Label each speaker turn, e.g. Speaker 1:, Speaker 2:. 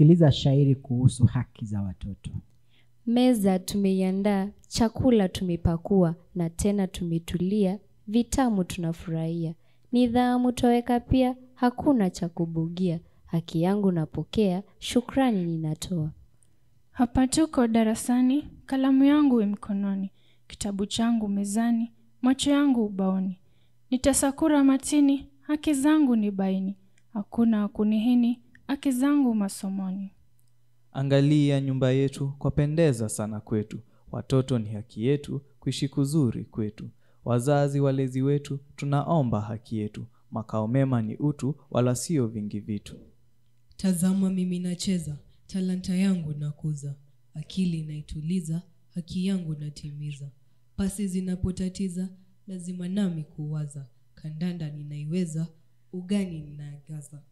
Speaker 1: sikiliza shairi kuhusu haki za watoto
Speaker 2: meza tumeiandaa chakula tumepakua na tena tumetulia vitamu tunafurahia nidhamu twaweka pia hakuna cha kubugia haki yangu napokea
Speaker 3: shukrani ninatoa hapa tuko darasani kalamu yangu mkononi kitabu changu mezani macho yangu ubaoni nitasakura matini haki zangu ni baini hakuna wakunihini ake zangu masomoni
Speaker 1: angalia nyumba yetu kwapendeza sana kwetu watoto ni haki yetu kuishi kuzuri kwetu wazazi walezi wetu tunaomba haki yetu makao mema ni utu wala sio vingi vitu
Speaker 4: tazama mimi nacheza talanta yangu nakuza akili naituliza haki yangu natimiza pasi zinapotatiza lazima nami kuwaza kandanda ninaiweza ugani ninaagaza